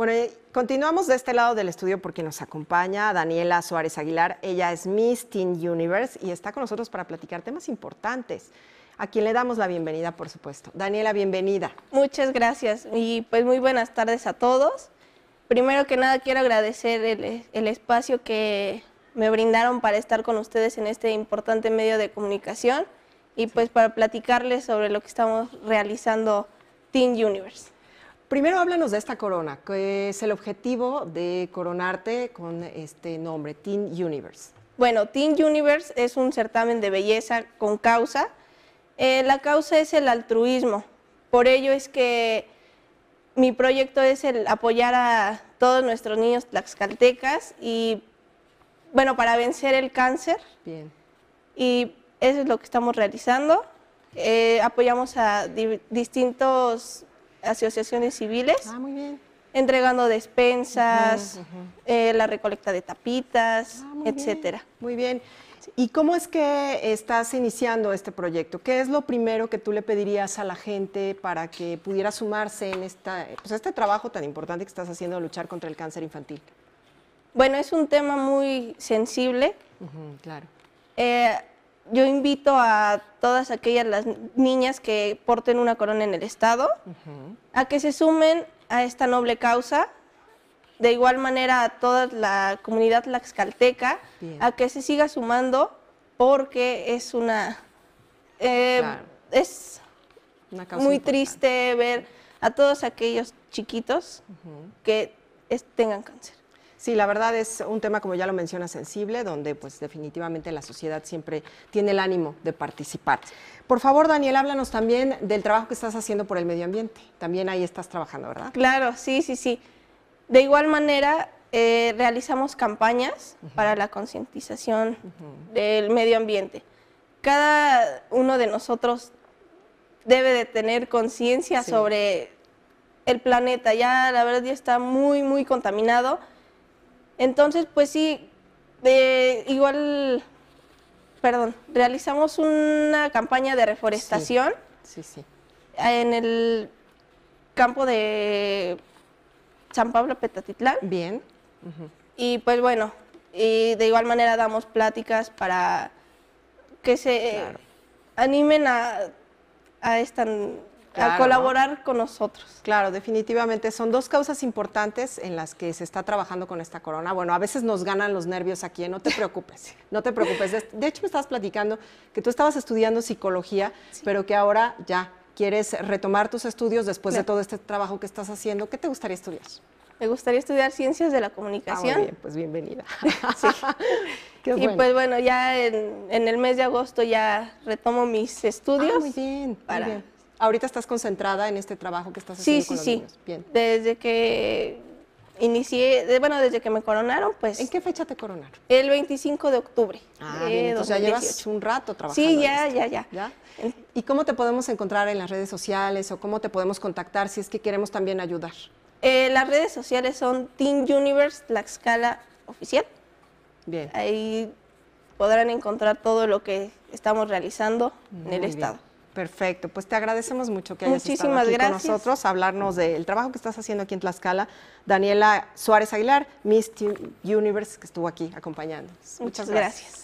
Bueno, continuamos de este lado del estudio porque nos acompaña Daniela Suárez Aguilar. Ella es Miss Teen Universe y está con nosotros para platicar temas importantes, a quien le damos la bienvenida, por supuesto. Daniela, bienvenida. Muchas gracias y pues muy buenas tardes a todos. Primero que nada quiero agradecer el, el espacio que me brindaron para estar con ustedes en este importante medio de comunicación y pues para platicarles sobre lo que estamos realizando Teen Universe. Primero háblanos de esta corona, que es el objetivo de coronarte con este nombre, Teen Universe. Bueno, Teen Universe es un certamen de belleza con causa. Eh, la causa es el altruismo. Por ello es que mi proyecto es el apoyar a todos nuestros niños tlaxcaltecas y, bueno, para vencer el cáncer. Bien. Y eso es lo que estamos realizando. Eh, apoyamos a distintos asociaciones civiles. Ah, entregando despensas, eh, la recolecta de tapitas, ah, muy etcétera. Bien, muy bien. ¿Y cómo es que estás iniciando este proyecto? ¿Qué es lo primero que tú le pedirías a la gente para que pudiera sumarse en esta, pues, este trabajo tan importante que estás haciendo de luchar contra el cáncer infantil? Bueno, es un tema muy sensible. claro. Eh, yo invito a todas aquellas las niñas que porten una corona en el Estado a que se sumen a esta noble causa. De igual manera a toda la comunidad laxcalteca a que se siga sumando porque es una... Eh, es muy triste ver a todos aquellos chiquitos que tengan cáncer. Sí, la verdad es un tema, como ya lo menciona, sensible, donde pues definitivamente la sociedad siempre tiene el ánimo de participar. Por favor, Daniel, háblanos también del trabajo que estás haciendo por el medio ambiente. También ahí estás trabajando, ¿verdad? Claro, sí, sí, sí. De igual manera, eh, realizamos campañas para la concientización del medio ambiente. Cada uno de nosotros debe de tener conciencia sobre el planeta. Ya la verdad ya está muy, muy contaminado entonces, pues sí, de, igual, perdón, realizamos una campaña de reforestación. En el campo de San Pablo Petatitlán. Bien. Y pues bueno, de igual manera damos pláticas para que se animen a, a esta a colaborar con nosotros. Claro, definitivamente. Son dos causas importantes en las que se está trabajando con esta corona. Bueno, a veces nos ganan los nervios aquí, ¿eh? no te preocupes, no te preocupes. De hecho, me estabas platicando que tú estabas estudiando psicología, pero que ahora ya quieres retomar tus estudios después de todo este trabajo que estás haciendo. ¿Qué te gustaría estudiar? Me gustaría estudiar ciencias de la comunicación. Ah, muy bien, pues bienvenida. Y pues bueno, ya en, el mes de agosto ya retomo mis ah, estudios. muy bien, muy bien ahorita estás concentrada en este trabajo que estás haciendo. Sí, con sí, los sí. Bien. Desde que inicié, bueno, desde que me coronaron, pues. ¿En qué fecha te coronaron? El 25 de octubre. Ah, bien, entonces ya llevas un rato trabajando. Sí, ya, ya, ya, ¿Y cómo te podemos encontrar en las redes sociales o cómo te podemos contactar si es que queremos también ayudar? Eh, las redes sociales son Team Universe la escala Oficial. Bien. Ahí podrán encontrar todo lo que estamos realizando en el estado. Perfecto, pues te agradecemos mucho que hayas Muchísimas estado aquí con nosotros, hablarnos del trabajo que estás haciendo aquí en Tlaxcala. Daniela Suárez Aguilar, Miss Universe, que estuvo aquí acompañándonos. Muchas, gracias.